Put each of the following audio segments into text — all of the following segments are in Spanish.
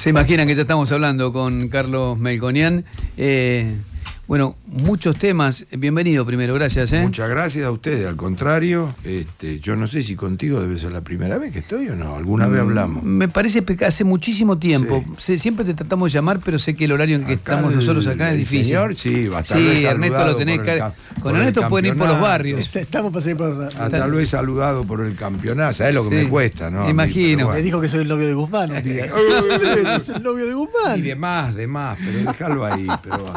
Se imaginan que ya estamos hablando con Carlos Melconian. Eh, bueno, muchos temas. Bienvenido primero, gracias. ¿eh? Muchas gracias a ustedes. Al contrario, este, yo no sé si contigo debe ser la primera vez que estoy o no. Alguna vez mm, hablamos. Me parece que hace muchísimo tiempo. Siempre te tratamos de llamar, pero sé que el horario en que estamos nosotros acá es difícil. Señor, sí, bastante. Sí, Ernesto lo tenés. que con Ernesto pueden ir por los barrios. Estamos pasando por. Hasta lo he saludado por el campeonato. Es lo que me cuesta, ¿no? Imagino. Mí, Me dijo que soy el novio de Guzmán es el novio de Guzmán. Y demás, más, de más, pero déjalo ahí. Pero...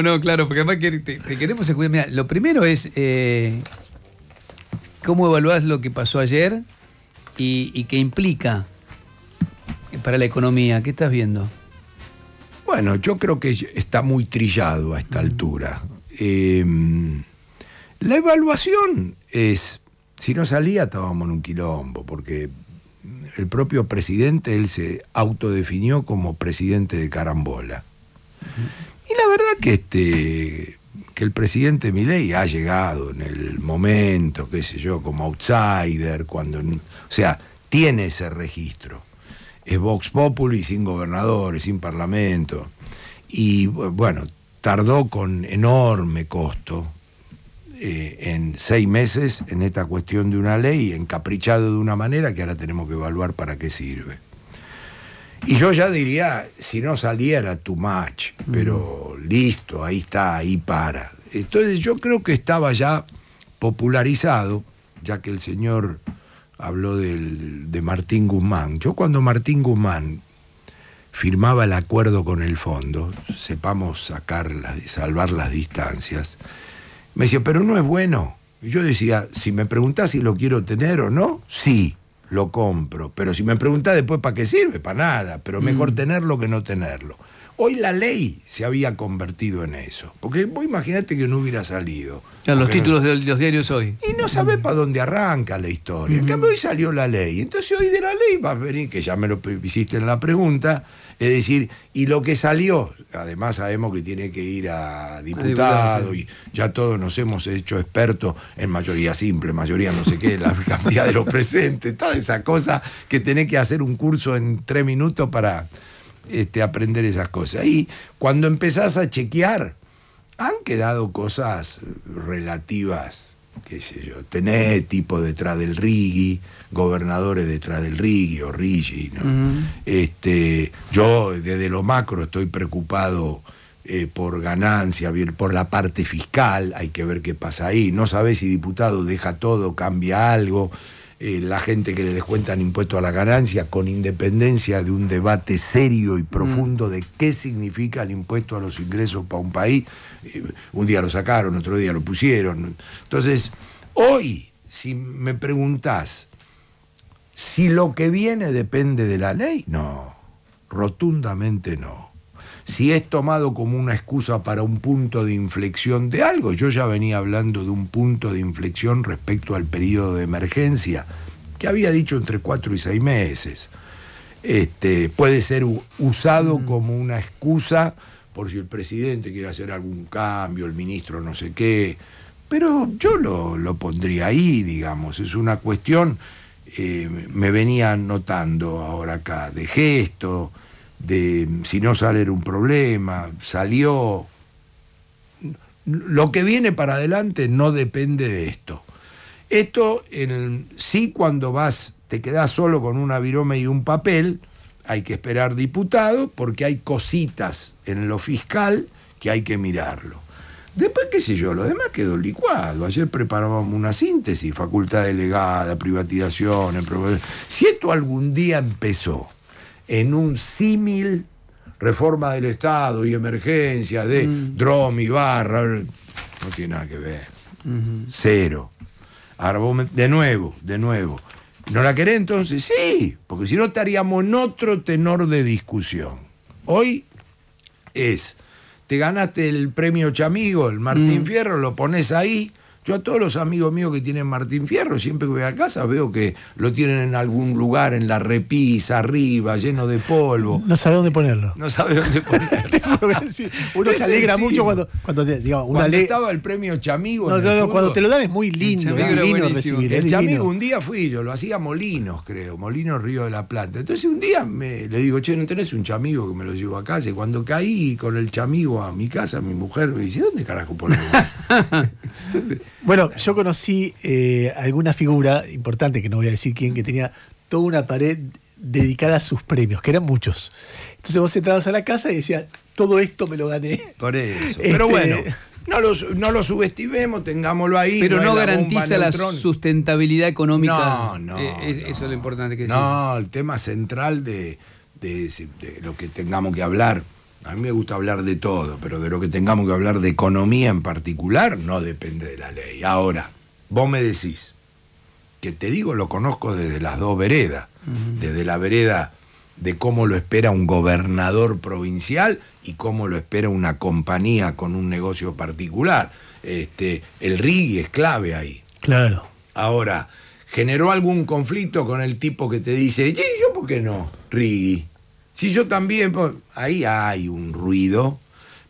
no, no, claro, porque además que te, queremos escuchar. Mira, lo primero es eh, cómo evaluás lo que pasó ayer y, qué implica para la economía. ¿Qué estás viendo? Bueno, yo creo que está muy trillado a esta altura. Eh, la evaluación es, si no salía estábamos en un quilombo, porque el propio presidente, él se autodefinió como presidente de carambola. Y la verdad que este que el presidente Milei ha llegado en el momento, qué sé yo, como outsider, cuando o sea, tiene ese registro. Es Vox Populi sin gobernadores, sin parlamento. Y bueno, tardó con enorme costo eh, en seis meses en esta cuestión de una ley, encaprichado de una manera que ahora tenemos que evaluar para qué sirve. Y yo ya diría, si no saliera tu match pero mm. listo, ahí está, ahí para. Entonces yo creo que estaba ya popularizado, ya que el señor habló de Martín Guzmán. Yo cuando Martín Guzmán firmaba el acuerdo con el fondo, sepamos sacar las, salvar las distancias, me decía, pero no es bueno. Y yo decía, si me preguntás si lo quiero tener o no, sí lo compro. Pero si me preguntás después para qué sirve, para nada, pero mejor mm. tenerlo que no tenerlo. Hoy la ley se había convertido en eso. Porque vos imagínate que no hubiera salido. Ya, los títulos de los diarios hoy. Y no sabés para dónde arranca la historia. En cambio, hoy salió la ley. Entonces, hoy de la ley vas a venir, que ya me lo hiciste en la pregunta, es decir, y lo que salió, además sabemos que tiene que ir a diputado y ya todos nos hemos hecho expertos en mayoría simple, mayoría no sé qué, la cantidad de los presentes, toda esa cosa que tenés que hacer un curso en tres minutos para este, aprender esas cosas. Y cuando empezás a chequear, han quedado cosas relativas qué sé yo, tenés tipo detrás del Rigi, gobernadores detrás del Rigi o Rigi, este, yo desde lo macro estoy preocupado eh, por ganancia, por la parte fiscal, hay que ver qué pasa ahí. No sabes si diputado deja todo, cambia algo. Eh, la gente que le descuentan impuesto a la ganancia, con independencia de un debate serio y profundo mm. de qué significa el impuesto a los ingresos para un país. Eh, un día lo sacaron, otro día lo pusieron. Entonces, hoy, si me preguntás si lo que viene depende de la ley, no, rotundamente no si es tomado como una excusa para un punto de inflexión de algo, yo ya venía hablando de un punto de inflexión respecto al periodo de emergencia, que había dicho entre cuatro y seis meses, este, puede ser usado mm. como una excusa por si el presidente quiere hacer algún cambio, el ministro no sé qué, pero yo lo, pondría ahí, digamos, es una cuestión, eh, me venía notando ahora acá, de gesto, de si no sale era un problema, salió. Lo que viene para adelante no depende de esto. Esto sí cuando vas, te quedas solo con una virome y un papel, hay que esperar diputado porque hay cositas en lo fiscal que hay que mirarlo. Después, qué sé yo, lo demás quedó licuado. Ayer preparábamos una síntesis, facultad delegada, privatizaciones. Si esto algún día empezó, en un símil reforma del Estado y emergencia de mm. drom y Barra, no tiene nada que ver. Cero. Ahora de nuevo, de nuevo. ¿No la querés entonces? Sí, porque si no estaríamos en otro tenor de discusión. Hoy es, te ganaste el premio Chamigo, el Martín mm. Fierro, lo pones ahí, yo a todos los amigos míos que tienen Martín Fierro, siempre que voy a casa veo que lo tienen en algún lugar, en la repisa, arriba, lleno de polvo. No sabe dónde ponerlo. No sabe dónde ponerlo. uno se alegra mucho cuando, cuando te, digo, el premio Chamigo. cuando te lo dan es muy lindo, el Chamigo un día fui yo, lo hacía Molinos, creo, Molinos Río de la Plata. Entonces un día me, le digo, che, ¿no tenés un Chamigo que me lo llevo a casa? Y cuando caí con el Chamigo a mi casa, mi mujer me dice, ¿dónde carajo ponemos? Bueno, yo conocí eh, alguna figura importante, que no voy a decir quién, que tenía toda una pared dedicada a sus premios, que eran muchos. Entonces vos entrabas a la casa y decías, todo esto me lo gané. Por eso. Este, Pero bueno. No lo, subestimemos, tengámoslo ahí. Pero no, garantiza la, sustentabilidad económica. No, eh, no, Eso es lo importante que decir. No, el tema central de lo que tengamos que hablar a mí me gusta hablar de todo, pero de lo que tengamos que hablar de economía en particular no depende de la ley. Ahora, vos me decís, que te digo lo conozco desde las dos veredas, desde la vereda de cómo lo espera un gobernador provincial y cómo lo espera una compañía con un negocio particular. Este, el rigui es clave ahí. Claro. Ahora, ¿generó algún conflicto con el tipo que te dice, sí, yo por qué no, RIGI? Si yo también, pues, ahí hay un ruido,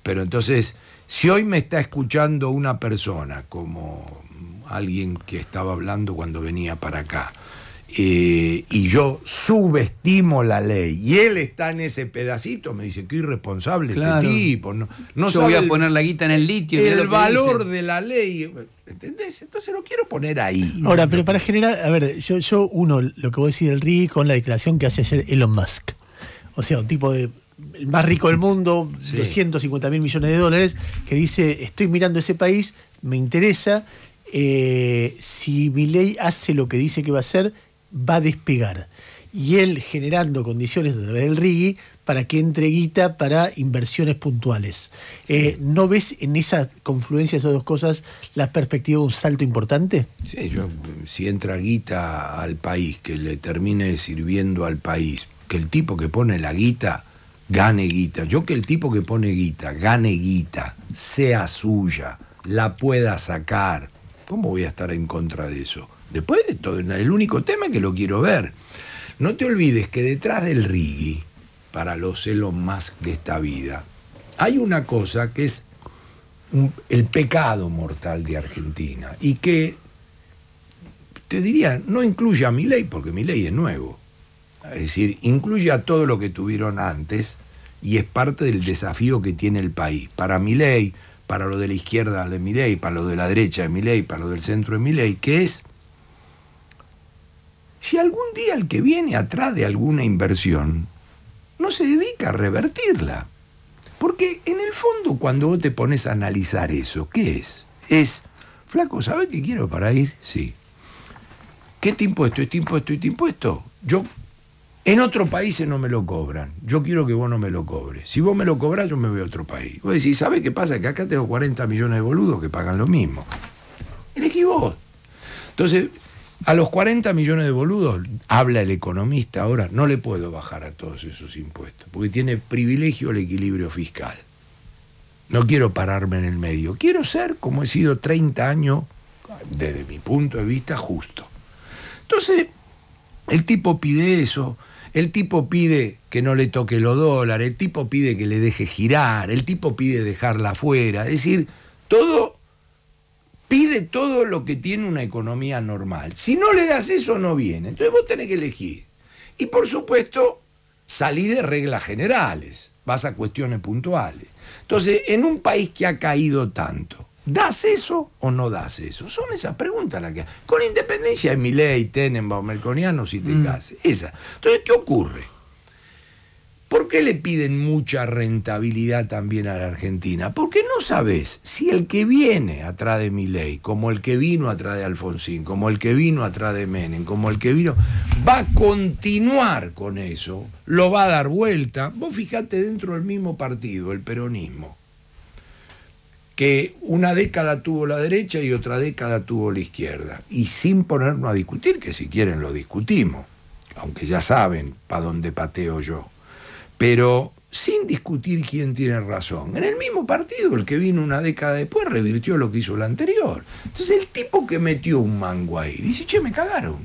pero entonces, si hoy me está escuchando una persona, como alguien que estaba hablando cuando venía para acá, eh, y yo subestimo la ley y él está en ese pedacito, me dice, qué irresponsable este tipo. No, no yo voy a poner la guita en el litio. El valor de la ley. ¿Entendés? Entonces lo quiero poner ahí. Ahora, pero para generar, a ver, yo, yo uno, lo que voy a decir el RIGI con la declaración que hace ayer Elon Musk o sea, un tipo de el más rico del mundo, 250 mil millones de dólares, que dice, estoy mirando ese país, me interesa, eh, si mi ley hace lo que dice que va a hacer, va a despegar. Y él generando condiciones a través del RIGI para que entre guita para inversiones puntuales. Eh, ¿No ves en esa confluencia de esas dos cosas la perspectiva de un salto importante? Sí, si entra guita al país, que le termine sirviendo al país que el tipo que pone la guita gane guita. Yo que el tipo que pone guita gane guita, sea suya, la pueda sacar. ¿Cómo voy a estar en contra de eso? Después de todo, el único tema que lo quiero ver. No te olvides que detrás del rigi, para los celos más de esta vida, hay una cosa que es el pecado mortal de Argentina y que, te diría, no incluye a mi ley, porque mi ley es nuevo es decir, incluye a todo lo que tuvieron antes y es parte del desafío que tiene el país. Para mi ley, para lo de la izquierda de mi ley, para lo de la derecha de mi ley, para lo del centro de mi ley, que es si algún día el que viene atrás de alguna inversión no se dedica a revertirla. Porque en el fondo cuando vos te pones a analizar eso, ¿qué es? Es, flaco, ¿sabes qué quiero para ir? Sí. ¿Qué te impuesto? ¿Este impuesto? te impuesto? Yo en otros países no me lo cobran. Yo quiero que vos no me lo cobres. Si vos me lo cobras, yo me voy a otro país. Vos decís, ¿sabés qué pasa? Que acá tengo 40 millones de boludos que pagan lo mismo. Elegí vos. Entonces, a los 40 millones de boludos, habla el economista ahora, no le puedo bajar a todos esos impuestos, porque tiene privilegio el equilibrio fiscal. No quiero pararme en el medio. Quiero ser, como he sido 30 años, desde mi punto de vista, justo. Entonces, el tipo pide eso, el tipo pide que no le toque los dólares, el tipo pide que le deje girar, el tipo pide dejarla afuera, es decir, todo pide todo lo que tiene una economía normal. Si no le das eso, no viene. Entonces vos tenés que elegir. Y por supuesto, salí de reglas generales, vas a cuestiones puntuales. Entonces, en un país que ha caído tanto, ¿Das eso o no das eso? Son esas preguntas las que... Con independencia de Milei, Tenenbaum, Merconiano, si te mm. Esa. Entonces, ¿qué ocurre? ¿Por qué le piden mucha rentabilidad también a la Argentina? Porque no sabes si el que viene atrás de Miley, como el que vino atrás de Alfonsín, como el que vino atrás de Menem, como el que vino, va a continuar con eso, lo va a dar vuelta. Vos fijate dentro del mismo partido, el peronismo que una década tuvo la derecha y otra década tuvo la izquierda. Y sin ponernos a discutir, que si quieren lo discutimos, aunque ya saben para dónde pateo yo. Pero sin discutir quién tiene razón. En el mismo partido, el que vino una década después revirtió lo que hizo el anterior. Entonces el tipo que metió un mango ahí dice, che, me cagaron.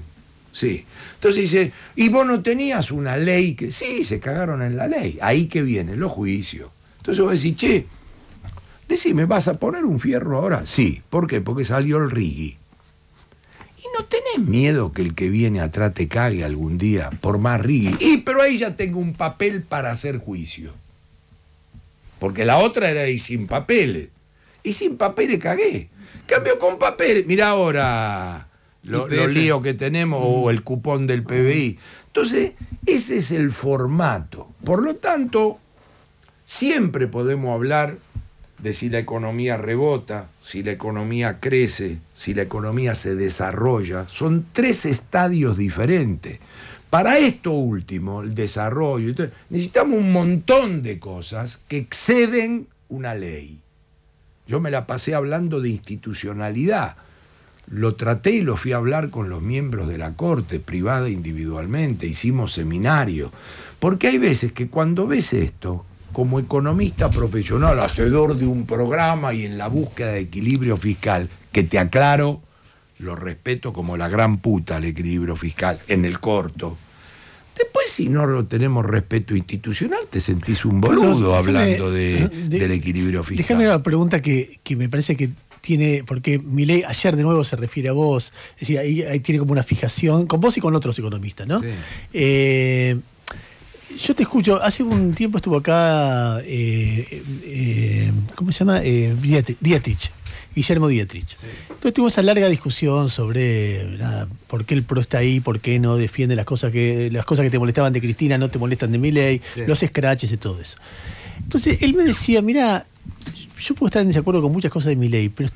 Sí. Entonces dice, y vos no tenías una ley que... Sí, se cagaron en la ley. Ahí que vienen los juicios. Entonces vos decís, che, Decime, ¿vas a poner un fierro ahora? Sí. ¿Por qué? Porque salió el rigi. ¿Y no tenés miedo que el que viene atrás te cague algún día por más rigi? Y pero ahí ya tengo un papel para hacer juicio. Porque la otra era y sin papeles. Y sin papeles cagué. Cambio con papel. Mira ahora los líos que tenemos o mm. el cupón del PBI. Entonces, ese es el formato. Por lo tanto, siempre podemos hablar de si la economía rebota, si la economía crece, si la economía se desarrolla. Son tres estadios diferentes. Para esto último, el desarrollo, necesitamos un montón de cosas que exceden una ley. Yo me la pasé hablando de institucionalidad. Lo traté y lo fui a hablar con los miembros de la Corte, privada individualmente, hicimos seminario. Porque hay veces que cuando ves esto, como economista profesional, hacedor de un programa y en la búsqueda de equilibrio fiscal, que te aclaro, lo respeto como la gran puta al equilibrio fiscal en el corto. Después, si no lo tenemos respeto institucional, te sentís un boludo hablando eh, del equilibrio fiscal. Déjame una pregunta que, me parece que tiene, porque mi ley ayer de nuevo se refiere a vos, es decir, ahí, tiene como una fijación con vos y con otros economistas, ¿no? Sí. Eh, yo te escucho, hace un tiempo estuvo acá, eh, eh, ¿cómo se llama? Eh, Dietrich, Guillermo Dietrich. Entonces tuvimos esa larga discusión sobre por qué el PRO está ahí, por qué no defiende las cosas que las cosas que te molestaban de Cristina no te molestan de mi ley, los scratches y todo eso. Entonces él me decía, mira, yo puedo estar en desacuerdo con muchas cosas de ley, pero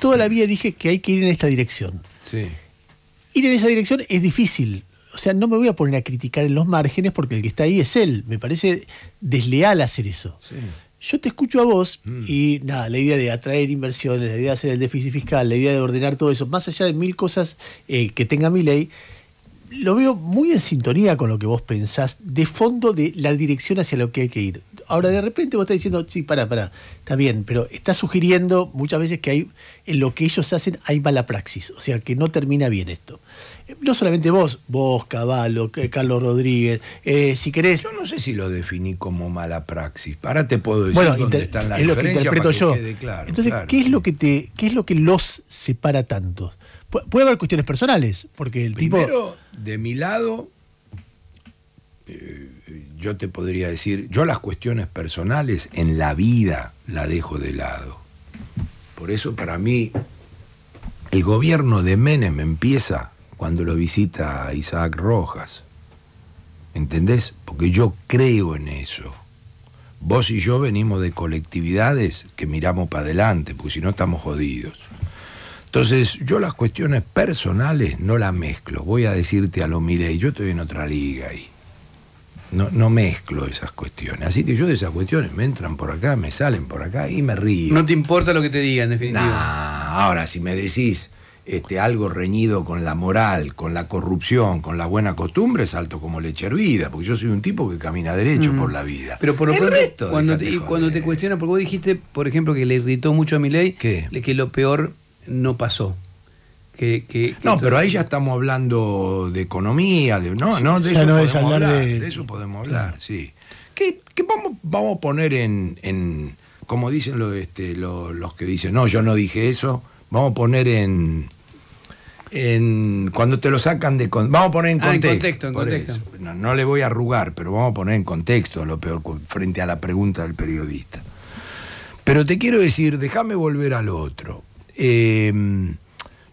toda la vida dije que hay que ir en esta dirección. Ir en esa dirección es difícil, o sea, no me voy a poner a criticar en los márgenes porque el que está ahí es él. Me parece desleal hacer eso. Yo te escucho a vos mm. y nada, la idea de atraer inversiones, la idea de hacer el déficit fiscal, la idea de ordenar todo eso, más allá de mil cosas eh, que tenga mi ley, lo veo muy en sintonía con lo que vos pensás de fondo de la dirección hacia lo que hay que ir. Ahora, de repente vos estás diciendo, sí, para, para, está bien, pero está sugiriendo muchas veces que hay, en lo que ellos hacen hay mala praxis, o sea, que no termina bien esto no solamente vos, vos, Caballo, eh, Carlos Rodríguez, eh, si querés. Yo no sé si lo definí como mala praxis. Ahora te puedo decir dónde están las es lo que interpreto yo. Entonces, ¿qué es lo que te, qué es lo que los separa tanto? puede haber cuestiones personales, porque el Primero, tipo. de mi lado, eh, yo te podría decir, yo las cuestiones personales en la vida la dejo de lado. Por eso para mí el gobierno de Menem empieza cuando lo visita Isaac Rojas. ¿Entendés? Porque yo creo en eso. Vos y yo venimos de colectividades que miramos para adelante, porque si no estamos jodidos. Entonces, yo las cuestiones personales no las mezclo. Voy a decirte a lo y yo estoy en otra liga ahí. No, no, mezclo esas cuestiones. Así que yo de esas cuestiones me entran por acá, me salen por acá y me río. No te importa lo que te digan, en definitiva. ahora si me decís, este, algo reñido con la moral, con la corrupción, con la buena costumbre, salto como leche hervida, porque yo soy un tipo que camina derecho mm. por la vida. Pero por lo el resto cuando, te, cuando te cuestionan, porque vos dijiste, por ejemplo, que le irritó mucho a mi ley, que lo peor no pasó. Que, no, pero ahí ya estamos hablando de economía, de no, de, eso, podemos hablar, de... eso podemos hablar, sí. ¿Qué, vamos, a poner en, como dicen los, este, los que dicen, no, yo no dije eso, vamos a poner en, cuando te lo sacan de... contexto. vamos a poner en ah, contexto. No, le voy a arrugar, pero vamos a poner en contexto lo peor frente a la pregunta del periodista. Pero te quiero decir, déjame volver al otro. Eh,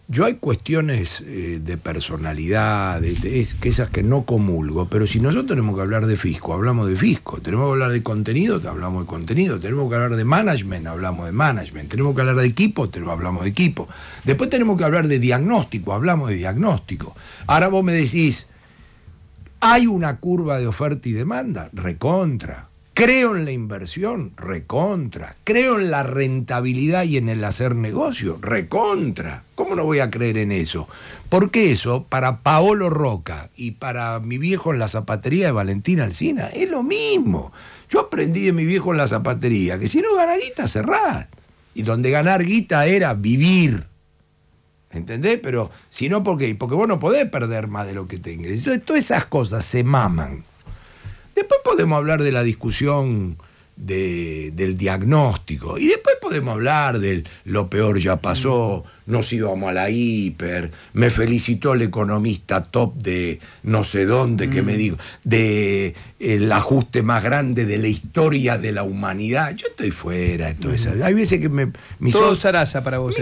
yo hay cuestiones eh, de personalidad, de, que esas que no comulgo, pero si nosotros tenemos que hablar de fisco, hablamos de fisco, tenemos que hablar de contenido, hablamos de contenido, tenemos que hablar de management, hablamos de management, tenemos que hablar de equipo, hablamos de equipo, después tenemos que hablar de diagnóstico, hablamos de diagnóstico. Ahora vos me decís, ¿hay una curva de oferta y demanda? Recontra. Creo en la inversión, recontra. Creo en la rentabilidad y en el hacer negocio, recontra. ¿Cómo no voy a creer en eso? Porque eso, para Paolo Roca y para mi viejo en la zapatería de Valentín Alcina, es lo mismo. Yo aprendí de mi viejo en la zapatería que si no gana guita, cerrás. Y donde ganar guita era vivir. ¿Entendés? Pero si no, ¿por qué? Porque vos no podés perder más de lo que tengas. Entonces, todas esas cosas se maman. Después podemos hablar de la discusión del diagnóstico y después podemos hablar del lo peor ya pasó, nos íbamos a la hiper, me felicitó el economista top de no sé dónde que me mm. digo de el ajuste más grande de la historia de la humanidad. Yo estoy fuera de todo eso. Mm. Hay veces que me... para vos.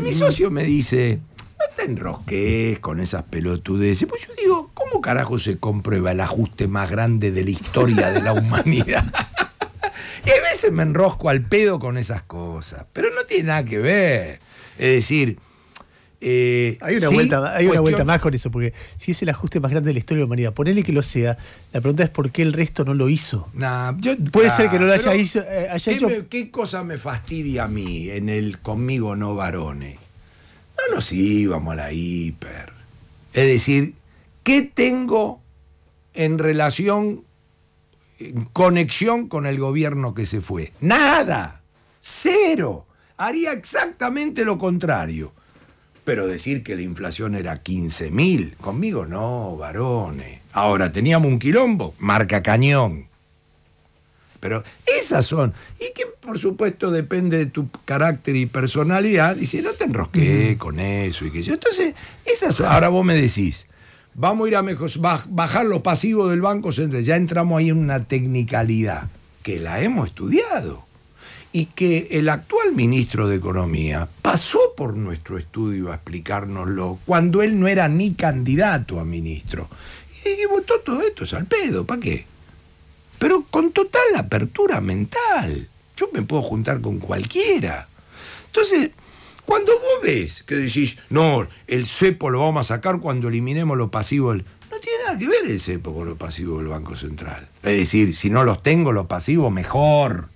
mi mm. socio me dice no te enrosques con esas pelotudeces. Pues yo digo, ¿cómo carajo se comprueba el ajuste más grande de la historia de la humanidad? y a veces me enrosco al pedo con esas cosas, pero no tiene nada que ver. Es decir, eh, hay una, vuelta, hay una vuelta más con eso, porque si es el ajuste más grande de la historia de la humanidad, ponele que lo sea, la pregunta es por qué el resto no lo hizo. nada yo, Puede ser que no lo haya, eh, hecho? ¿Qué cosa me fastidia a mí en el conmigo no varones? no nos íbamos a la hiper. Es decir, ¿qué tengo en relación, en conexión con el gobierno que se fue? Nada, cero. Haría exactamente lo contrario. Pero decir que la inflación era 15.000, conmigo no, varones. Ahora, teníamos un quilombo, marca cañón. Pero esas son. Y que, por supuesto, depende de tu carácter y personalidad. y si no te enrosqué con eso y que yo. Entonces, esas son. Ahora vos me decís, vamos a ir a bajar los pasivos del Banco Central. Ya entramos ahí en una tecnicalidad que la hemos estudiado y que el actual ministro de Economía pasó por nuestro estudio a explicárnoslo cuando él no era ni candidato a ministro. Y dijimos, todo esto es al pedo, ¿para qué? pero con total apertura mental. Yo me puedo juntar con cualquiera. Entonces, cuando vos ves que decís, no, el cepo lo vamos a sacar cuando eliminemos los pasivos, no tiene nada que ver el cepo con los pasivos del Banco Central. Es decir, si no los tengo los pasivos, mejor.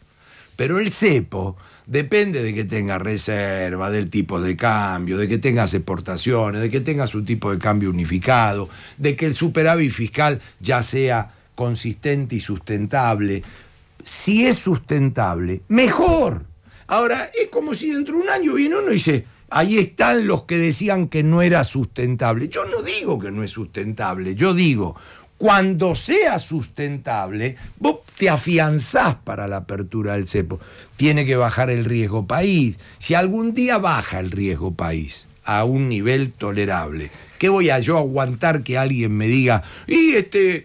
Pero el cepo depende de que tenga reserva, del tipo de cambio, de que tengas exportaciones, de que tenga un tipo de cambio unificado, de que el superávit fiscal ya sea consistente y sustentable. Si es sustentable, mejor. Ahora, es como si dentro de un año viene uno y dice, ahí están los que decían que no era sustentable. Yo no digo que no es sustentable, yo digo, cuando sea sustentable, vos te afianzás para la apertura del cepo. Tiene que bajar el riesgo país. Si algún día baja el riesgo país a un nivel tolerable, ¿Qué voy a yo aguantar que alguien me diga, y este,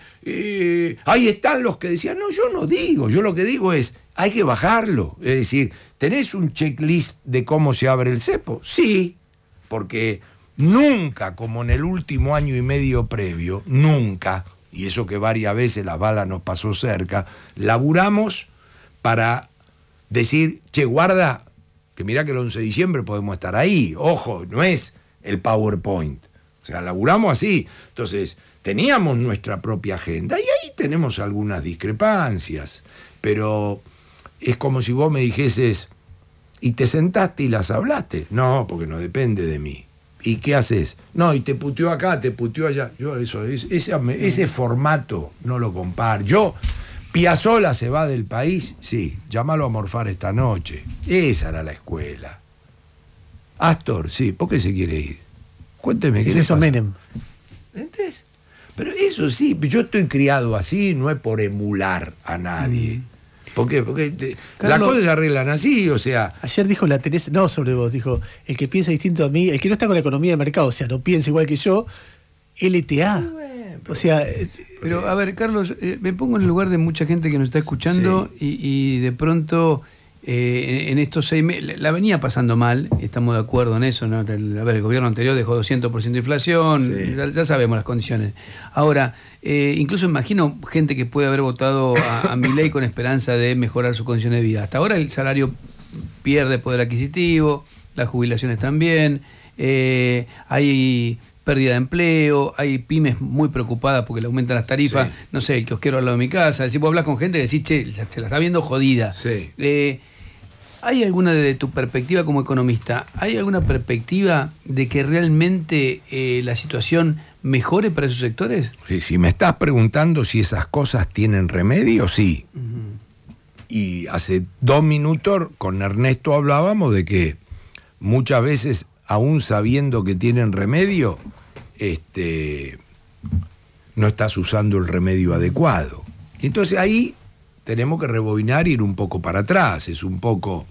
ahí están los que decían, no, yo no digo, yo lo que digo es, hay que bajarlo. Es decir, ¿tenés un checklist de cómo se abre el cepo? Sí, porque nunca, como en el último año y medio previo, nunca, y eso que varias veces la bala nos pasó cerca, laburamos para decir, che, guarda, que mirá que el 11 de diciembre podemos estar ahí. Ojo, no es el PowerPoint. O sea, laburamos así. Entonces, teníamos nuestra propia agenda y ahí tenemos algunas discrepancias, pero es como si vos me dijeses, y te sentaste y las hablaste. No, porque no depende de mí. ¿Y qué haces? No, y te puteó acá, te puteó allá. Yo eso, ese, ese formato no lo comparo. Yo, Piazola se va del país, sí, llámalo a morfar esta noche. Esa era la escuela. Astor, sí, ¿por qué se quiere ir? Cuénteme qué es eso. Menem. ¿Entendés? Pero eso sí, yo estoy criado así, no es por emular a nadie. Mm. ¿Por qué? Porque las cosas se arreglan así, o sea. Ayer dijo la Teresa, no sobre vos, dijo, el que piensa distinto a mí, el que no está con la economía de mercado, o sea, no piensa igual que yo, LTA. o sea. Pero a ver, Carlos, eh, me pongo en el lugar de mucha gente que nos está escuchando y de pronto eh, en estos seis meses, la venía pasando mal, estamos de acuerdo en eso, a ver, el gobierno anterior dejó 200% de inflación, ya, sabemos las condiciones. Ahora, eh, incluso imagino gente que puede haber votado a, mi ley con esperanza de mejorar su condición de vida. Hasta ahora el salario pierde poder adquisitivo, las jubilaciones también, eh, hay pérdida de empleo, hay pymes muy preocupadas porque le aumentan las tarifas, no sé, el que os quiero hablar de mi casa, decir, vos hablas con gente y decís, che, se la está viendo jodida. Eh, ¿Hay alguna de tu perspectiva como economista, hay alguna perspectiva de que realmente eh, la situación mejore para esos sectores? Sí, si me estás preguntando si esas cosas tienen remedio, sí. Y hace dos minutos con Ernesto hablábamos de que muchas veces, aún sabiendo que tienen remedio, este, no estás usando el remedio adecuado. Y entonces ahí tenemos que rebobinar y ir un poco para atrás, es un poco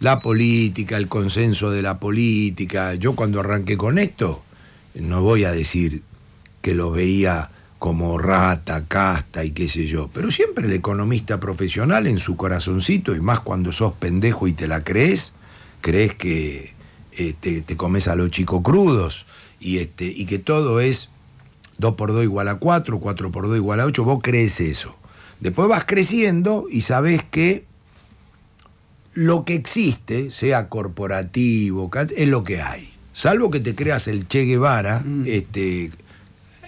la política, el consenso de la política. Yo cuando arranqué con esto, no voy a decir que lo veía como rata, casta y qué sé yo, pero siempre el economista profesional en su corazoncito, y más cuando sos pendejo y te la crees, crees que eh, te comes a los chicos crudos. Este, y, que todo es 2 por 2 igual a 4, 4 por 2 igual a 8, vos crees eso. Después vas creciendo y sabés que lo que existe, sea corporativo, es lo que hay. Salvo que te creas el Che Guevara, mm. este,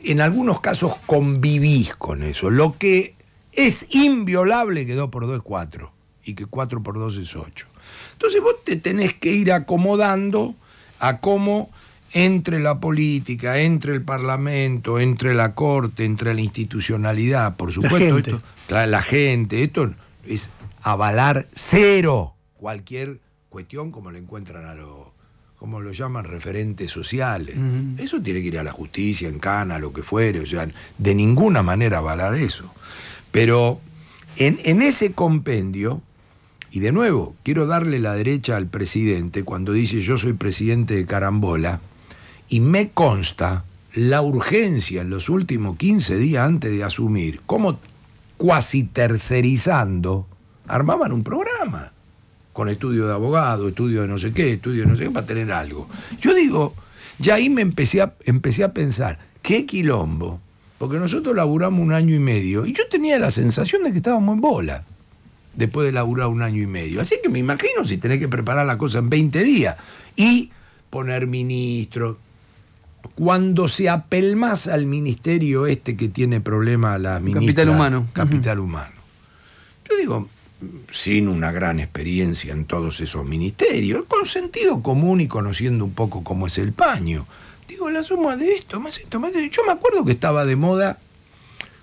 en algunos casos convivís con eso. Lo que es inviolable que 2 por 2 es 4 y que 4 por 2 es 8. Entonces vos te tenés que ir acomodando a cómo entre la política, entre el Parlamento, entre la Corte, entre la institucionalidad, por supuesto, la gente, esto, la, gente, esto es avalar cero cualquier cuestión como lo encuentran a los, como lo llaman, referentes sociales. Eso tiene que ir a la justicia, en cana, lo que fuere, o sea, de ninguna manera avalar eso. Pero en ese compendio, y de nuevo, quiero darle la derecha al presidente cuando dice yo soy presidente de Carambola, y me consta la urgencia en los últimos 15 días antes de asumir, como cuasi tercerizando, armaban un programa con estudio de abogado, estudio de no sé qué, estudio de no sé qué, para tener algo. Yo digo, ya ahí me empecé a, empecé a pensar, qué quilombo, porque nosotros laburamos un año y medio y yo tenía la sensación de que estábamos en bola después de laburar un año y medio. Así que me imagino si tenés que preparar la cosa en 20 días y poner ministro, cuando se apelmaza al ministerio este que tiene problema la ministra. Capital humano. Capital humano. Yo digo, sin una gran experiencia en todos esos ministerios, con sentido común y conociendo un poco cómo es el paño. Digo, la suma de esto, más esto, más esto. Yo me acuerdo que estaba de moda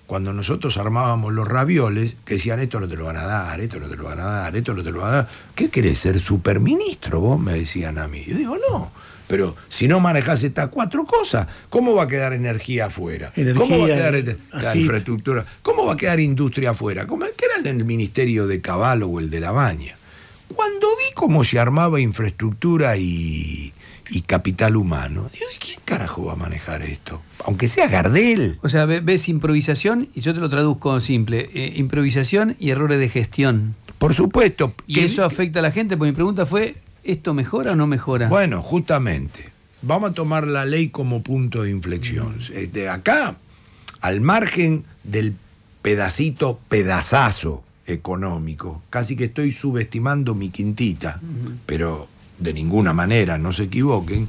cuando nosotros armábamos los ravioles, que decían, esto no te lo van a dar, esto no te lo van a dar, esto no te lo van a dar. ¿Qué querés ser superministro vos? Me decían a mí. Yo digo, no pero si no manejas estas cuatro cosas, ¿cómo va a quedar energía afuera? ¿Cómo va a quedar este- la infraestructura? ¿Cómo va a quedar industria afuera? ¿Qué era el Ministerio de Caballo o el de La Baña? Cuando vi cómo se armaba infraestructura y, capital humano. Digo, quién carajo va a manejar esto? Aunque sea Gardel. O sea, ves improvisación, y yo te lo traduzco simple, eh, improvisación y errores de gestión. Por supuesto. Y eso afecta a la gente, porque mi pregunta fue, ¿Esto mejora o no mejora? Bueno, justamente. Vamos a tomar la ley como punto de inflexión. De este, acá, al margen del pedacito, pedazazo económico, casi que estoy subestimando mi quintita, pero de ninguna manera, no se equivoquen.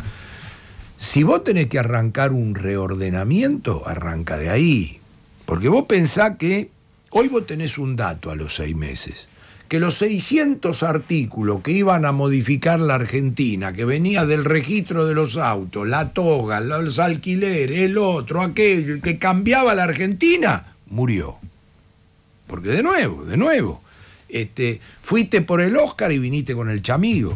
Si vos tenés que arrancar un reordenamiento, arranca de ahí. Porque vos pensás que hoy vos tenés un dato a los seis meses que los 600 artículos que iban a modificar la Argentina, que venía del registro de los autos, la toga, los alquileres, el otro, aquello, que cambiaba la Argentina, murió. Porque de nuevo, de nuevo, este, fuiste por el Oscar y viniste con el chamigo.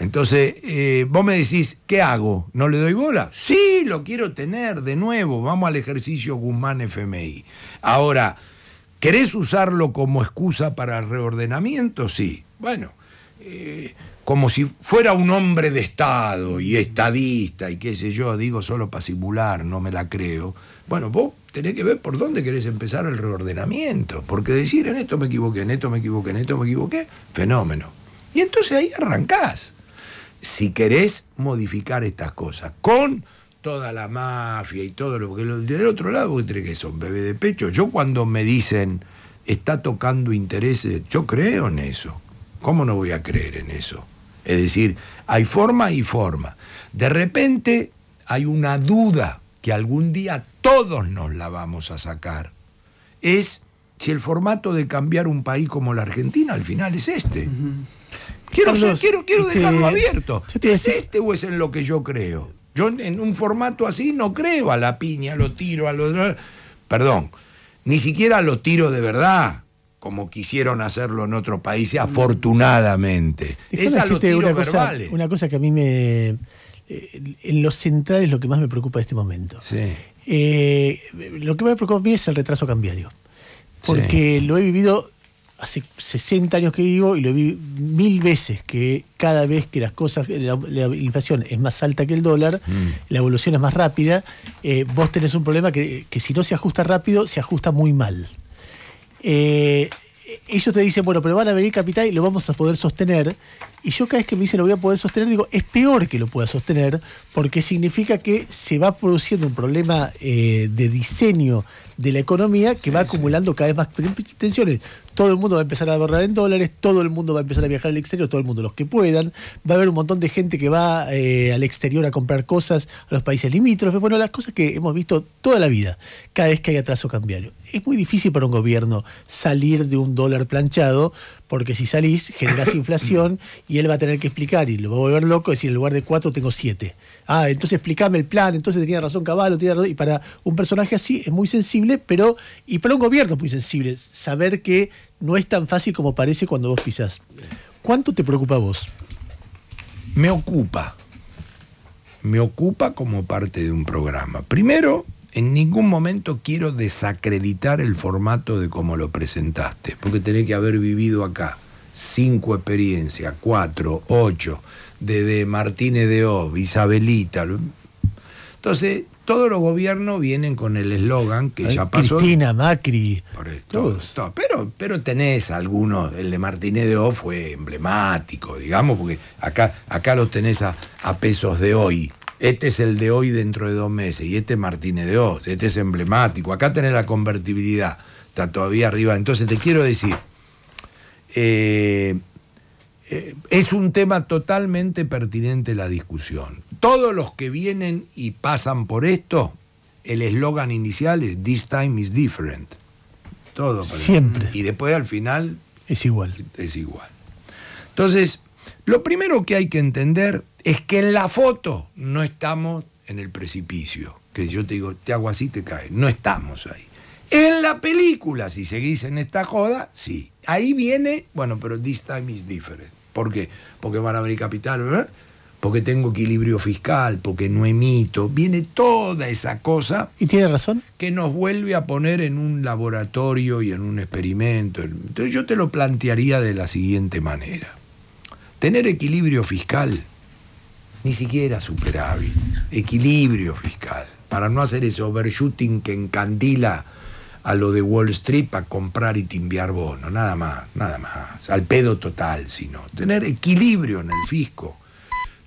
Entonces, eh, vos me decís, ¿qué hago? ¿No le doy bola? Sí, lo quiero tener de nuevo. Vamos al ejercicio Guzmán FMI. Ahora, ¿Querés usarlo como excusa para el reordenamiento? Sí. Bueno, eh, como si fuera un hombre de Estado y estadista y qué sé yo, digo solo para simular, no me la creo. Bueno, vos tenés que ver por dónde querés empezar el reordenamiento, porque decir en esto me equivoqué, en esto me equivoqué, en esto me equivoqué, fenómeno. Y entonces ahí arrancás. Si querés modificar estas cosas con toda la mafia y todo lo que del otro lado que son bebé de pecho. Yo cuando me dicen está tocando intereses, yo creo en eso. ¿Cómo no voy a creer en eso? Es decir, hay forma y forma. De repente hay una duda que algún día todos nos la vamos a sacar. Es si el formato de cambiar un país como la Argentina al final es este. Quiero, quiero, este, dejarlo abierto. ¿Es este o es en lo que yo creo? Yo en un formato así no creo a la piña, lo tiro, a lo. Perdón, ni siquiera lo tiro de verdad, como quisieron hacerlo en otro país afortunadamente. Es que tiro una cosa, una cosa que a mí me. Eh, en lo central es lo que más me preocupa en este momento. Sí. Eh, lo que más me preocupa a mí es el retraso cambiario. Porque lo he vivido hace 60 años que vivo y lo vi mil veces que cada vez que las cosas, la, inflación es más alta que el dólar, mm. la evolución es más rápida, eh, vos tenés un problema que, si no se ajusta rápido, se ajusta muy mal. Eh, ellos te dicen, bueno, pero van a venir capital y lo vamos a poder sostener. Y yo cada vez que me dicen lo voy a poder sostener, digo, es peor que lo pueda sostener, porque significa que se va produciendo un problema eh, de diseño de la economía que va acumulando cada vez más tensiones. Todo el mundo va a empezar a ahorrar en dólares, todo el mundo va a empezar a viajar al exterior, todo el mundo, los que puedan. Va a haber un montón de gente que va eh, al exterior a comprar cosas a los países limítrofes. Bueno, las cosas que hemos visto toda la vida, cada vez que hay atraso cambiario. Es muy difícil para un gobierno salir de un dólar planchado porque si salís generás inflación y él va a tener que explicar y lo va a volver loco decir en lugar de cuatro tengo siete. Ah, entonces explícame el plan, entonces tenía razón Caballo, tenía razón. Y para un personaje así es muy sensible, pero. Y para un gobierno es muy sensible, saber que no es tan fácil como parece cuando vos pisás. ¿Cuánto te preocupa a vos? Me ocupa. Me ocupa como parte de un programa. Primero, en ningún momento quiero desacreditar el formato de cómo lo presentaste, porque tenés que haber vivido acá cinco experiencias, cuatro, ocho, desde Martínez de o Isabelita. Entonces, todos los gobiernos vienen con el eslogan que ya pasó. Cristina, Macri, todos. Pero, pero tenés algunos, el de Martínez de O fue emblemático, digamos, porque acá, acá los tenés a, a pesos de hoy. Este es el de hoy dentro de dos meses, y este es Martínez de Oz, este es emblemático. Acá tenés la convertibilidad, está todavía arriba. Entonces te quiero decir, eh, eh, es un tema totalmente pertinente la discusión. Todos los que vienen y pasan por esto, el eslogan inicial es This time is different. Todo. Siempre. Y después al final... Es igual. Es igual. Entonces, lo primero que hay que entender es que en la foto no estamos en el precipicio. Que yo te digo, te hago así, te caes. No estamos ahí. En la película, si seguís en esta joda, sí. Ahí viene, bueno, pero this time is different. ¿Por qué? Porque van a abrir capital, ¿verdad? Porque tengo equilibrio fiscal, porque no emito. Viene toda esa cosa. ¿Y tiene razón? Que nos vuelve a poner en un laboratorio y en un experimento. Entonces yo te lo plantearía de la siguiente manera. Tener equilibrio fiscal ni siquiera superávit, equilibrio fiscal, para no hacer ese overshooting que encandila a lo de Wall Street para comprar y timbiar bonos, nada más, nada más, al pedo total, sino tener equilibrio en el fisco,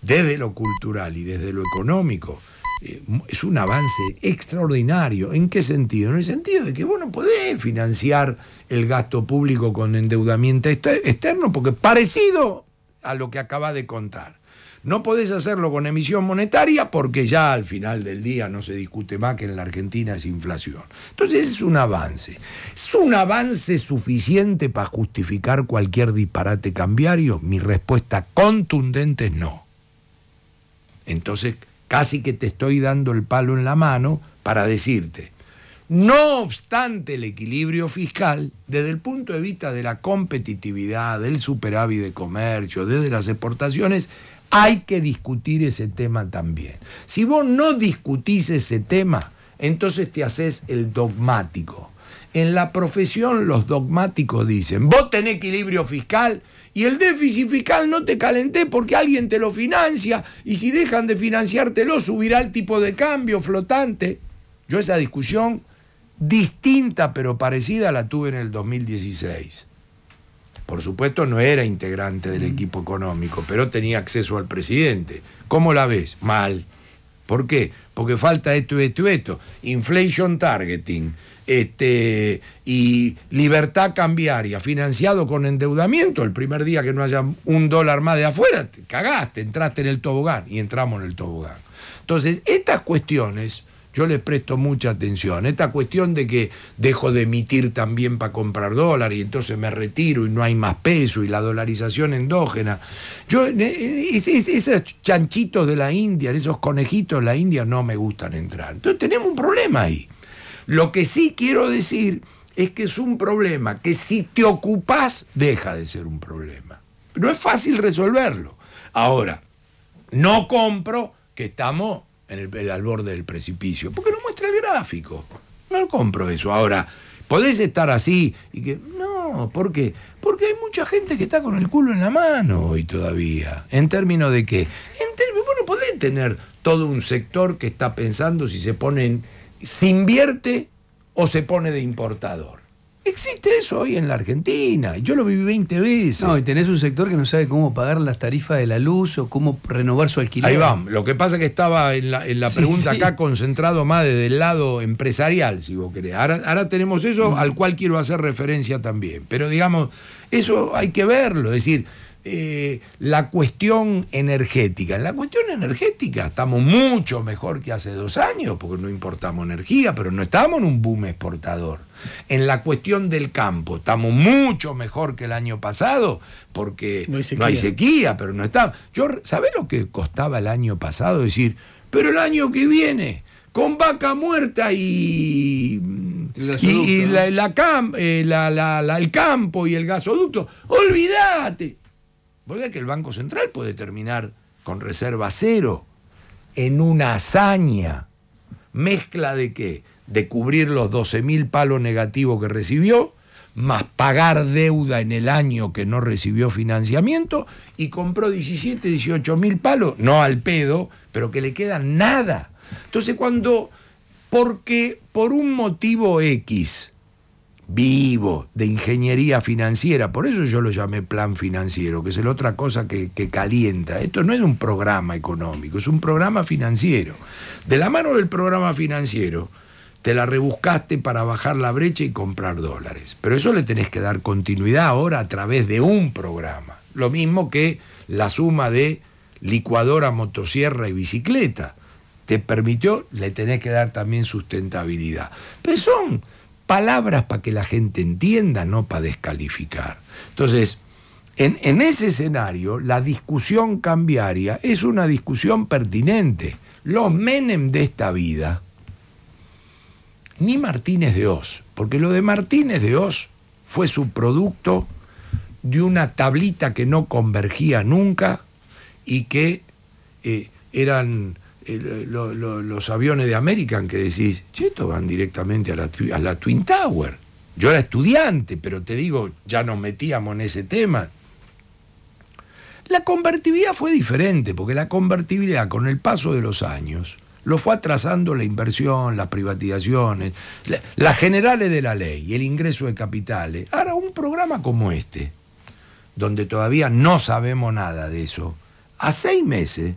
desde lo cultural y desde lo económico, eh, es un avance extraordinario. ¿En qué sentido? En el sentido de que vos puede financiar el gasto público con endeudamiento este-, externo, porque parecido a lo que acaba de contar. No podés hacerlo con emisión monetaria porque ya al final del día no se discute más que en la Argentina es inflación. Entonces es un avance. ¿Es un avance suficiente para justificar cualquier disparate cambiario? Mi respuesta contundente es no. Entonces casi que te estoy dando el palo en la mano para decirte, no obstante el equilibrio fiscal, desde el punto de vista de la competitividad, del superávit de comercio, desde las exportaciones, hay que discutir ese tema también. Si vos no discutís ese tema, entonces te haces el dogmático. En la profesión los dogmáticos dicen, vos tenés equilibrio fiscal y el déficit fiscal no te calenté porque alguien te lo financia y si dejan de financiártelo subirá el tipo de cambio flotante. Yo esa discusión distinta pero parecida la tuve en el 2016. Por supuesto no era integrante del mm. equipo económico, pero tenía acceso al presidente. ¿Cómo la ves? Mal. ¿Por qué? Porque falta esto, esto, esto. Inflation targeting este, y libertad cambiaria, financiado con endeudamiento. El primer día que no haya un dólar más de afuera, cagaste, entraste en el tobogán y entramos en el tobogán. Entonces, estas cuestiones yo les presto mucha atención. Esta cuestión de que dejo de emitir también para comprar dólar y entonces me retiro y no hay más peso y la dolarización endógena. Yo, esos chanchitos de la India, esos conejitos de la India no me gustan entrar. Entonces tenemos un problema ahí. Lo que sí quiero decir es que es un problema que si te ocupás deja de ser un problema. No es fácil resolverlo. Ahora, no compro que estamos el, al borde del precipicio, porque no muestra el gráfico. No lo compro eso. Ahora, podés estar así y que. No, ¿por qué? Porque hay mucha gente que está con el culo en la mano hoy todavía. ¿En términos de qué? En bueno, podés tener todo un sector que está pensando si se ponen. se invierte o se pone de importador. Existe eso hoy en la Argentina. Yo lo viví 20 veces. No, y tenés un sector que no sabe cómo pagar las tarifas de la luz o cómo renovar su alquiler. Ahí vamos, Lo que pasa es que estaba en la, pregunta acá concentrado más desde el lado empresarial, si vos querés. Ahora, tenemos eso mm. al cual quiero hacer referencia también. Pero digamos, eso hay que verlo. Es decir, eh, la cuestión energética. En la cuestión energética estamos mucho mejor que hace dos años, porque no importamos energía, pero no estamos en un boom exportador. En la cuestión del campo, estamos mucho mejor que el año pasado, porque no hay sequía, pero no está. Yo, ¿Sabés lo que costaba el año pasado? Decir, pero el año que viene, con vaca muerta y, el campo y el gasoducto, olvídate. Porque que el Banco Central puede terminar con reserva cero en una hazaña. ¿Mezcla de qué? de cubrir los 12.000 mil palos negativos que recibió, más pagar deuda en el año que no recibió financiamiento, y compró 17, 18.000 mil palos, no al pedo, pero que le queda nada. Entonces cuando, porque por un motivo X, vivo, de ingeniería financiera, por eso yo lo llamé plan financiero, que es la otra cosa que, que calienta. Esto no es un programa económico, es un programa financiero. De la mano del programa financiero, te la rebuscaste para bajar la brecha y comprar dólares. Pero eso le tenés que dar continuidad ahora a través de un programa. Lo mismo que la suma de licuadora, motosierra y bicicleta. Te permitió, le tenés que dar también sustentabilidad. Pero son palabras para que la gente entienda, no para descalificar. Entonces, en, ese escenario, la discusión cambiaria es una discusión pertinente. Los menem de esta vida, ni Martínez de Oz, porque lo de Martínez de Oz fue su producto de una tablita que no convergía nunca y que eh, eran eh, los aviones de American que decís, estos van directamente a la, a la Twin Tower. Yo era estudiante, pero te digo, ya nos metíamos en ese tema. La convertibilidad fue diferente, porque la convertibilidad con el paso de los años lo fue atrasando la inversión, las privatizaciones, las generales de la ley el ingreso de capitales. Ahora, un programa como este, donde todavía no sabemos nada de eso, a seis meses,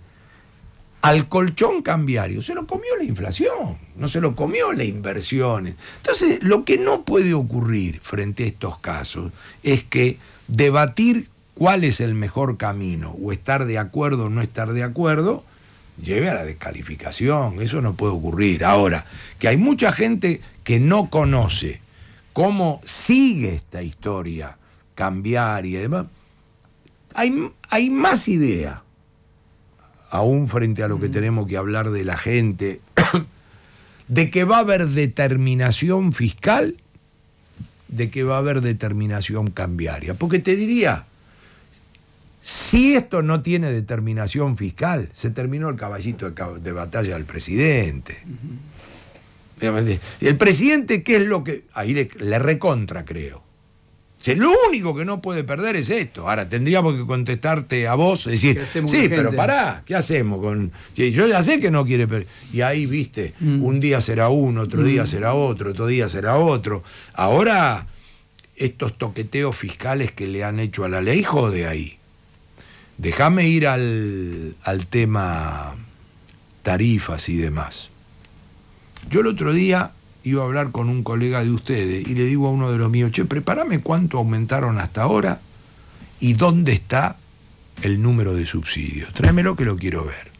al colchón cambiario se lo comió la inflación, no se lo comió las inversiones. Entonces, lo que no puede ocurrir frente a estos casos es que debatir cuál es el mejor camino o estar de acuerdo o no estar de acuerdo, lleve a la descalificación. Eso no puede ocurrir. Ahora, que hay mucha gente que no conoce cómo sigue esta historia, cambiaria, y demás, hay, hay más idea, aún frente a lo que mm. tenemos que hablar de la gente, de que va a haber determinación fiscal, de que va a haber determinación cambiaria. Porque te diría, si esto no tiene determinación fiscal, se terminó el caballito de batalla del presidente. El presidente, ¿qué es lo que.? Ahí le, recontra, creo. lo único que no puede perder es esto. Ahora, tendríamos que contestarte a vos, decir, sí, pero pará, ¿qué hacemos? con Yo ya sé que no quiere perder. Y ahí, viste, mm. un día será uno, otro día mm. será otro, otro día será otro. Ahora, estos toqueteos fiscales que le han hecho a la ley, jode ahí. Déjame ir al, al tema tarifas y demás. Yo el otro día iba a hablar con un colega de ustedes y le digo a uno de los míos, che, prepárame cuánto aumentaron hasta ahora y dónde está el número de subsidios. Tráemelo que lo quiero ver.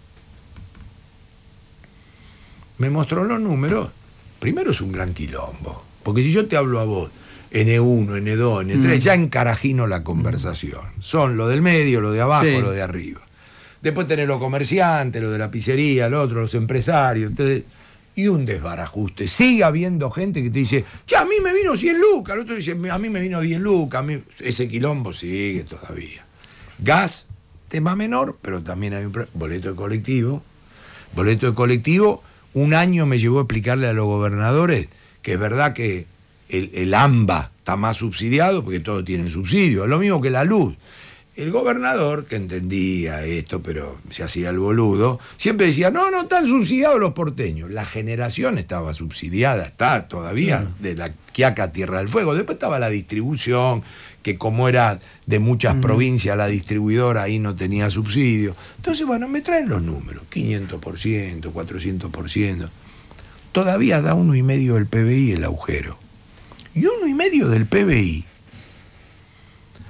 Me mostró los números. Primero es un gran quilombo. Porque si yo te hablo a vos N1, N2, N3, ya encarajino la conversación. Mm. Son lo del medio, lo de abajo, lo de arriba. Después tenés los comerciantes, lo de la pizzería, lo otro, los empresarios. y un desbarajuste. Sigue habiendo gente que te dice, ya a mí me vino 100 lucas, el otro dice, a mí me vino 10 lucas, a mí... ese quilombo sigue todavía. Gas, tema menor, pero también hay un boleto de colectivo. Boleto de colectivo, un año me llevó a explicarle a los gobernadores que es verdad que el, AMBA está más subsidiado porque todos tienen subsidio, lo mismo que la luz. El gobernador, que entendía esto, pero se hacía el boludo, siempre decía, no, no están subsidiados los porteños. La generación estaba subsidiada, está todavía, de la Quiaca Tierra del Fuego. Después estaba la distribución, que como era de muchas mm. provincias la distribuidora, ahí no tenía subsidio. Entonces, bueno, me traen los números, 500%, 400%. Todavía da uno y medio el PBI el agujero y uno y medio del PBI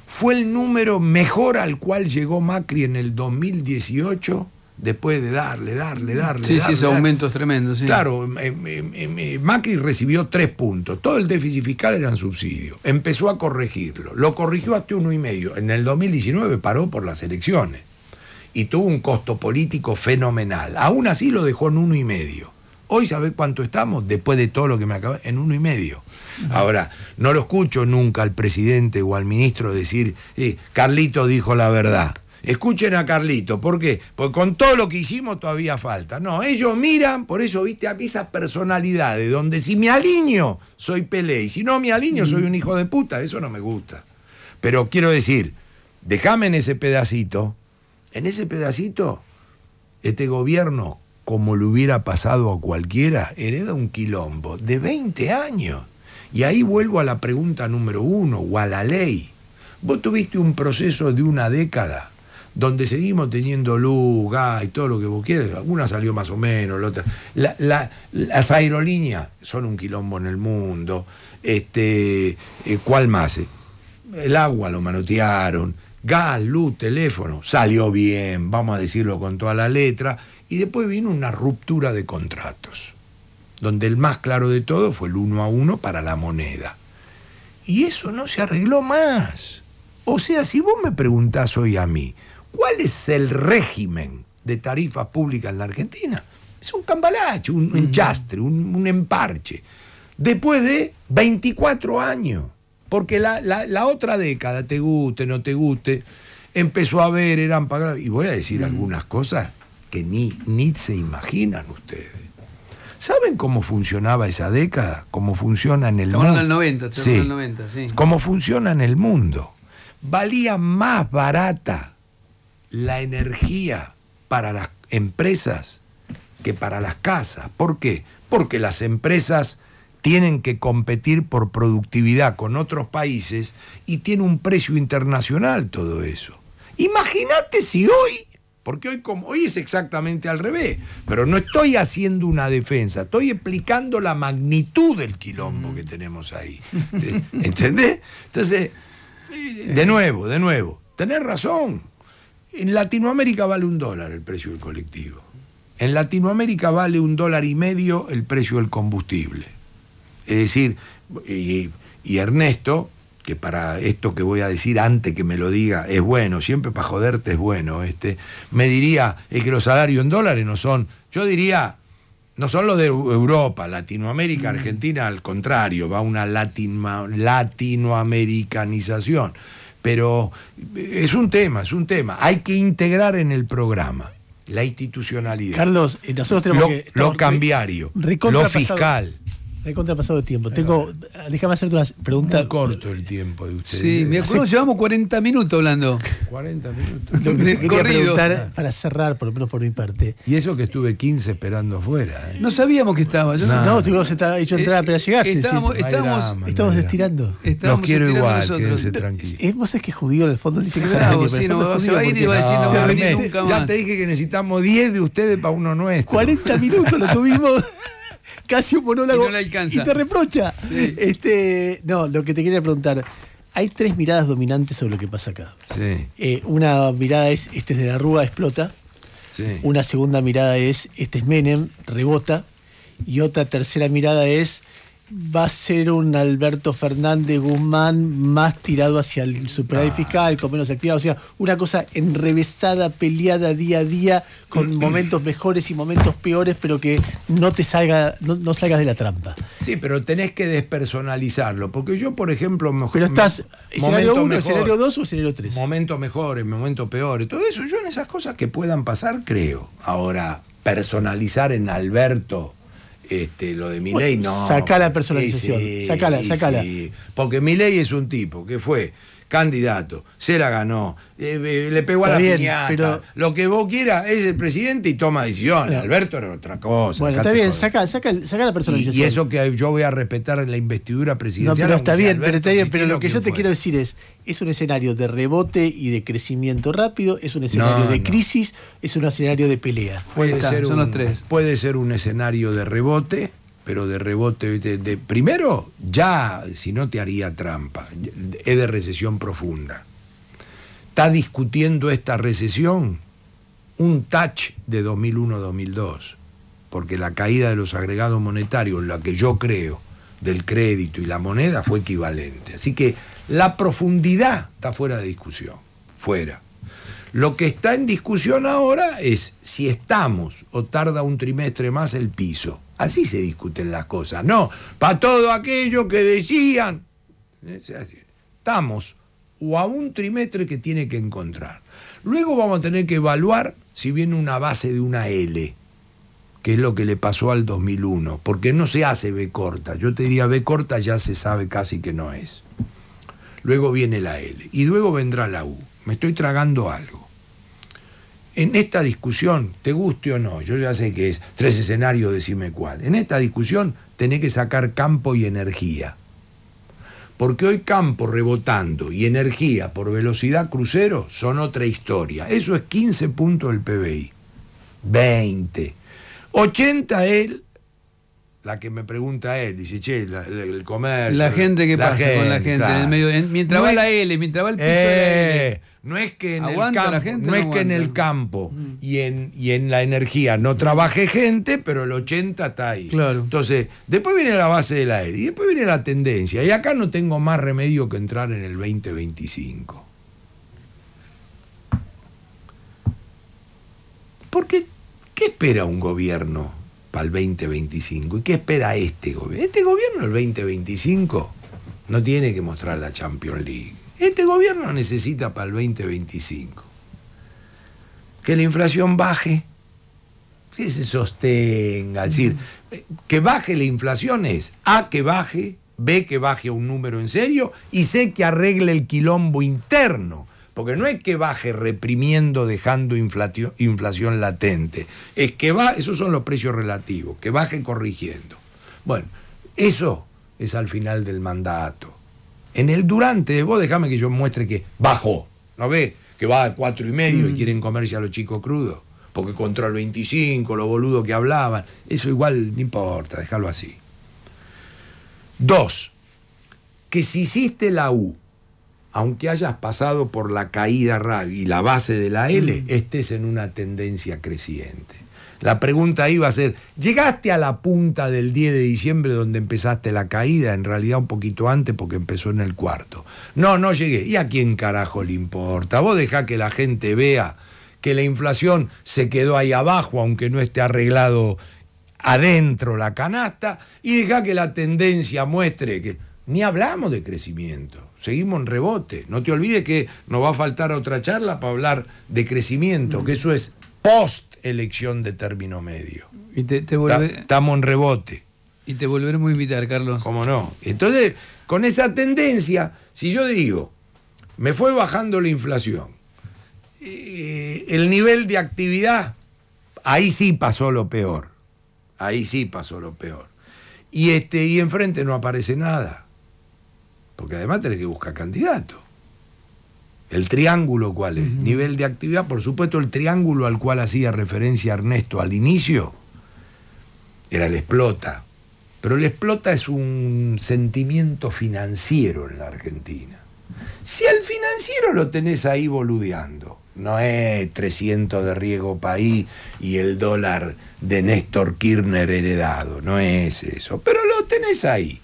fue el número mejor al cual llegó Macri en el 2018 después de darle, darle, darle. Sí, sí, esos aumentos tremendos. Claro, em, em, em, Macri recibió tres puntos. Todo el déficit fiscal eran subsidios. Empezó a corregirlo. Lo corrigió hasta uno y medio. En el 2019 paró por las elecciones y tuvo un costo político fenomenal. Aún así lo dejó en uno y medio. Hoy sabés cuánto estamos, después de todo lo que me acaba, en uno y medio. Ahora, no lo escucho nunca al presidente o al ministro decir, Carlito dijo la verdad. Escuchen a Carlito, ¿por qué? Porque con todo lo que hicimos todavía falta. No, ellos miran, por eso, viste, a esas personalidades, donde si me alineo, soy Pelé, y si no me alineo, mm. soy un hijo de puta, eso no me gusta. Pero quiero decir, déjame en ese pedacito, en ese pedacito, este gobierno como le hubiera pasado a cualquiera, hereda un quilombo de 20 años. Y ahí vuelvo a la pregunta número uno o a la ley. Vos tuviste un proceso de una década donde seguimos teniendo luz, gas y todo lo que vos quieras. Una salió más o menos, la otra. las aerolíneas son un quilombo en el mundo. Este, eh, ¿Cuál más? El agua lo manotearon. Gas, luz, teléfono. Salió bien, vamos a decirlo con toda la letra y después vino una ruptura de contratos, donde el más claro de todo fue el uno a uno para la moneda. Y eso no se arregló más. O sea, si vos me preguntás hoy a mí, ¿cuál es el régimen de tarifas públicas en la Argentina? Es un cambalache, un enchastre, un, emparche. Después de 24 años. Porque la, la, otra década, te guste, no te guste, empezó a ver, eran pagados. Y voy a decir algunas cosas que ni, ni se imaginan ustedes. ¿Saben cómo funcionaba esa década? ¿Cómo funciona en el mundo? 90, sí. ¿Cómo funciona en el mundo? Valía más barata la energía para las empresas que para las casas. ¿Por qué? Porque las empresas tienen que competir por productividad con otros países y tiene un precio internacional todo eso. Imagínate si hoy porque hoy, es exactamente al revés. Pero no estoy haciendo una defensa, estoy explicando la magnitud del quilombo que tenemos ahí. ¿Entendés? Entonces, de nuevo, de nuevo, tenés razón. En Latinoamérica vale un dólar el precio del colectivo. En Latinoamérica vale un dólar y medio el precio del combustible. Es decir, y Ernesto que para esto que voy a decir antes que me lo diga es bueno, siempre para joderte es bueno, este, me diría que los salarios en dólares no son, yo diría, no son los de Europa, Latinoamérica, mm. Argentina, al contrario, va una latinoamericanización. Pero es un tema, es un tema. Hay que integrar en el programa la institucionalidad. Carlos, eh, nosotros tenemos que... Lo cambiario, lo fiscal. Me he contrapasado el tiempo. Tengo, déjame hacerte una pregunta. Muy corto el tiempo de ustedes. Sí, me acuerdo, llevamos 40 minutos hablando. 40 minutos. Lo que quería preguntar para cerrar, por lo menos por mi parte. Y eso que estuve 15 esperando afuera. ¿eh? No sabíamos que estaba. Yo no, tú no, se estaba hecho entrar, eh, pero llegaste. estamos, estirando. Nos quiero igual, quédense tranquilos. Es, vos es que judío en el fondo le dice que no, va, a y a decir no, va a venir nunca más. Ya te dije que necesitamos 10 de ustedes para uno nuestro. 40 minutos lo tuvimos. casi un monólogo. Y, te reprocha. Este, no, lo que te quería preguntar. Hay tres miradas dominantes sobre lo que pasa acá. Eh, una mirada es, este es de la Rúa, explota. Una segunda mirada es, este es Menem, rebota. Y otra tercera mirada es, va a ser un Alberto Fernández Guzmán más tirado hacia el superávit ah. fiscal, con menos actividad, o sea, una cosa enrevesada, peleada día a día, con mm. momentos mejores y momentos peores, pero que no te salga, no, salgas de la trampa. Sí, pero tenés que despersonalizarlo, porque yo, por ejemplo, mejor, Pero estás, ¿escenario 1, escenario 2 o escenario 3? Momentos mejores, momentos peores, todo eso, yo en esas cosas que puedan pasar creo. Ahora, personalizar en Alberto este, lo de Milei, no. Sacá la personalización. sacala, sacala. Porque Milei es un tipo que fue candidato, se la ganó, eh, eh, le pegó a la piñata, lo que vos quieras es el presidente y toma decisiones. Alberto era otra cosa. Bueno, está bien, saca, saca, saca, la persona. Y, eso que yo voy a respetar ...en la investidura presidencial. No, pero está bien, pero, lo que yo te quiero decir es, es un escenario de rebote y de crecimiento rápido, es un escenario de crisis, es un escenario de pelea. Puede ser, Son los tres. puede ser un escenario de rebote pero de rebote, de, primero, ya, si no te haría trampa, es de recesión profunda. Está discutiendo esta recesión un touch de 2001-2002, porque la caída de los agregados monetarios, la que yo creo, del crédito y la moneda fue equivalente. Así que la profundidad está fuera de discusión, fuera. Lo que está en discusión ahora es si estamos o tarda un trimestre más el piso. Así se discuten las cosas, no, para todo aquello que decían. Eh, Estamos o a un trimestre que tiene que encontrar. Luego vamos a tener que evaluar si viene una base de una L, que es lo que le pasó al 2001, porque no se hace B corta. Yo te diría B corta ya se sabe casi que no es. Luego viene la L y luego vendrá la U. Me estoy tragando algo en esta discusión, te guste o no, yo ya sé que es tres escenarios, decime cuál. En esta discusión tenés que sacar campo y energía. Porque hoy campo rebotando y energía por velocidad crucero son otra historia. Eso es 15 puntos del PBI. 20. 80 el la que me pregunta es dice, che, el comercio. La gente que pasa con la gente mientras va la L, mientras va el piso eh, No es que en el campo, no, es que en el campo mm. y en, y en la energía no trabaje gente, pero el 80 está ahí. Entonces, después viene la base de la L y después viene la tendencia. Y acá no tengo más remedio que entrar en el 2025. Porque, ¿qué espera un gobierno? para el 2025. ¿Y qué espera este gobierno? Este gobierno, el 2025, no tiene que mostrar la Champions League. Este gobierno necesita para el 2025 que la inflación baje, que se sostenga. Es decir, que baje la inflación es A, que baje, B, que baje a un número en serio y C, que arregle el quilombo interno porque no es que baje reprimiendo, dejando inflación latente. Es que va, esos son los precios relativos, que baje corrigiendo. Bueno, eso es al final del mandato. En el durante, vos déjame que yo muestre que bajó. ¿No ves? Que va a cuatro y medio y mm. quieren comerse a los chicos crudos. Porque contra el 25, los boludos que hablaban. Eso igual no importa, déjalo así. Dos, que si hiciste la U aunque hayas pasado por la caída y la base de la L, mm. estés en una tendencia creciente. La pregunta iba a ser, ¿llegaste a la punta del 10 de diciembre donde empezaste la caída? En realidad un poquito antes porque empezó en el cuarto. No, no llegué. ¿Y a quién carajo le importa? Vos dejá que la gente vea que la inflación se quedó ahí abajo, aunque no esté arreglado adentro la canasta, y dejá que la tendencia muestre que ni hablamos de crecimiento seguimos en rebote. No te olvides que nos va a faltar otra charla para hablar de crecimiento, que eso es post elección de término medio. Estamos en rebote. Y te volveremos a invitar, Carlos. ¿Cómo no? Entonces, con esa tendencia, si yo digo, me fue bajando la inflación, eh, el nivel de actividad, ahí sí pasó lo peor. Ahí sí pasó lo peor. Y, este, y enfrente no aparece nada. Porque además tenés que buscar candidato. ¿El triángulo cuál es? Nivel de actividad, por supuesto, el triángulo al cual hacía referencia Ernesto al inicio era el explota. Pero el explota es un sentimiento financiero en la Argentina. Si el financiero lo tenés ahí boludeando, no es 300 de riego país y el dólar de Néstor Kirchner heredado, no es eso, pero lo tenés ahí.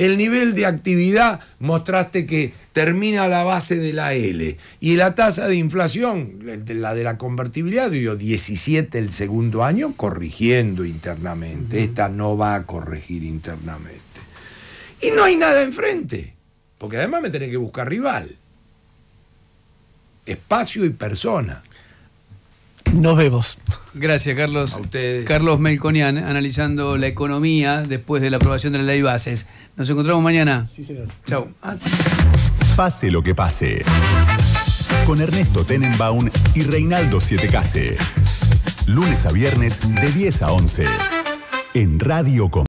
El nivel de actividad mostraste que termina la base de la L. Y la tasa de inflación, la de la convertibilidad, dio 17 el segundo año, corrigiendo internamente. Esta no va a corregir internamente. Y no hay nada enfrente, porque además me tenés que buscar rival. Espacio y persona. Nos vemos. Gracias, Carlos. A Carlos Melconian, analizando la economía después de la aprobación de la ley Bases. Nos encontramos mañana. Sí, señor. Chau. Pase lo que pase. Con Ernesto Tenenbaum y Reinaldo Siete Case. Lunes a viernes de 10 a 11. En Radio Com.